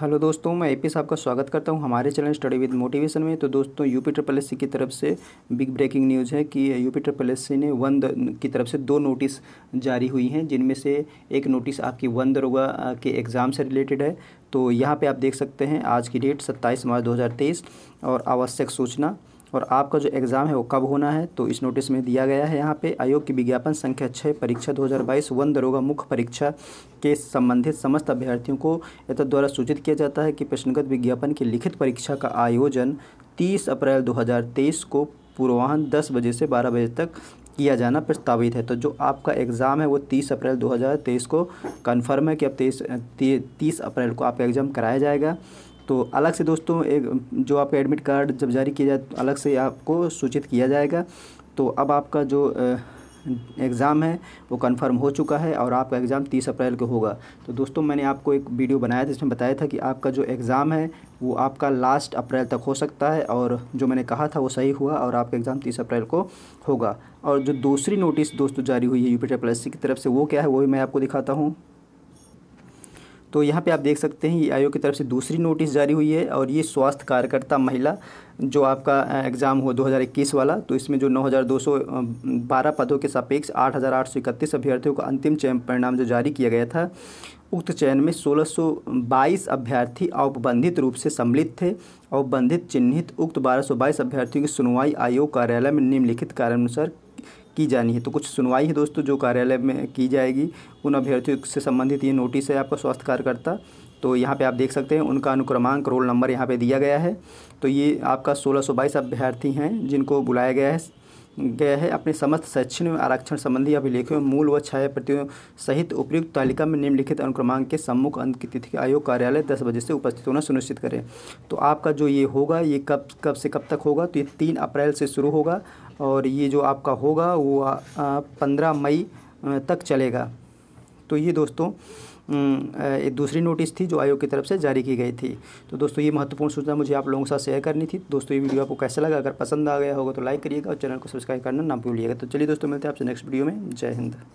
hello दोस्तों मैं AP साहब का स्वागत करता हूं हमारे चैनल स्टडी विद मोटिवेशन में तो दोस्तों यूपी ट्रिपल एस की तरफ से बिग ब्रेकिंग न्यूज़ है कि यूपी ट्रिपल एस ने वन की तरफ से दो नोटिस जारी हुई हैं जिनमें से एक नोटिस आपकी वन दरोगा के एग्ज़ाम से रिलेटेड है तो यहाँ पे आप देख सकते हैं आज की डेट सत्ताईस मार्च दो और आवश्यक सूचना और आपका जो एग्ज़ाम है वो कब होना है तो इस नोटिस में दिया गया है यहाँ पे आयोग की विज्ञापन संख्या छः परीक्षा 2022 वन दरोगा मुख्य परीक्षा के संबंधित समस्त अभ्यर्थियों को एतद द्वारा सूचित किया जाता है कि प्रश्नगत विज्ञापन की लिखित परीक्षा का आयोजन 30 अप्रैल 2023 को पूर्वाहन 10 बजे से 12 बजे तक किया जाना प्रस्तावित है तो जो आपका एग्ज़ाम है वो 30 अप्रैल 2023 को कन्फर्म है कि अब तेईस तीस अप्रैल को आपका एग्ज़ाम कराया जाएगा तो अलग से दोस्तों एक जो आपका एडमिट कार्ड जब जारी किया जाए तो अलग से आपको सूचित किया जाएगा तो अब आपका जो एग्ज़ाम है वो कंफर्म हो चुका है और आपका एग्ज़ाम तीस अप्रैल को होगा तो दोस्तों मैंने आपको एक वीडियो बनाया था जिसमें बताया था कि आपका जो एग्ज़ाम है वो आपका लास्ट अप्रैल तक हो सकता है और जो मैंने कहा था वो सही हुआ और आपका एग्ज़ाम तीस अप्रैल को होगा और जो दूसरी नोटिस दोस्तों जारी हुई है यू पी की तरफ से वो क्या है वो भी मैं आपको दिखाता हूँ तो यहाँ पे आप देख सकते हैं ये आयोग की तरफ से दूसरी नोटिस जारी हुई है और ये स्वास्थ्य कार्यकर्ता महिला जो आपका एग्ज़ाम हो 2021 वाला तो इसमें जो 9,212 पदों के सापेक्ष आठ अभ्यर्थियों का अंतिम चयन परिणाम जो जारी किया गया था उक्त चयन में 1622 अभ्यर्थी औपबंधित रूप से सम्मिलित थे औपबंधित चिन्हित उक्त 1222 अभ्यर्थियों की सुनवाई आयोग कार्यालय में निम्नलिखित कार्यानुसार की जानी है तो कुछ सुनवाई है दोस्तों जो कार्यालय में की जाएगी उन अभ्यर्थियों से संबंधित ये नोटिस है आपका स्वास्थ्य कार्यकर्ता तो यहाँ पे आप देख सकते हैं उनका अनुक्रमांक रोल नंबर यहाँ पे दिया गया है तो ये आपका सोलह सौ बाईस अभ्यर्थी हैं जिनको बुलाया गया है गया है अपने समस्त शैक्षणिक आरक्षण संबंधी अभिलेखों मूल व छाया प्रतियों सहित उपयुक्त तालिका में निम्नलिखित अनुक्रमांक के सम्मुख अंत की तिथि आयोग कार्यालय दस बजे से उपस्थित होना सुनिश्चित करें तो आपका जो ये होगा ये कब कब से कब तक होगा तो ये तीन अप्रैल से शुरू होगा और ये जो आपका होगा वो पंद्रह मई तक चलेगा तो ये दोस्तों एक दूसरी नोटिस थी जो आयोग की तरफ से जारी की गई थी तो दोस्तों ये महत्वपूर्ण सूचना मुझे आप लोगों के साथ शेयर करनी थी दोस्तों ये वीडियो आपको कैसा लगा अगर पसंद आ गया होगा तो लाइक करिएगा और चैनल को सब्सक्राइब करना ना भूलिएगा तो चलिए दोस्तों मिलते हैं आपसे नेक्स्ट वीडियो में जय हिंद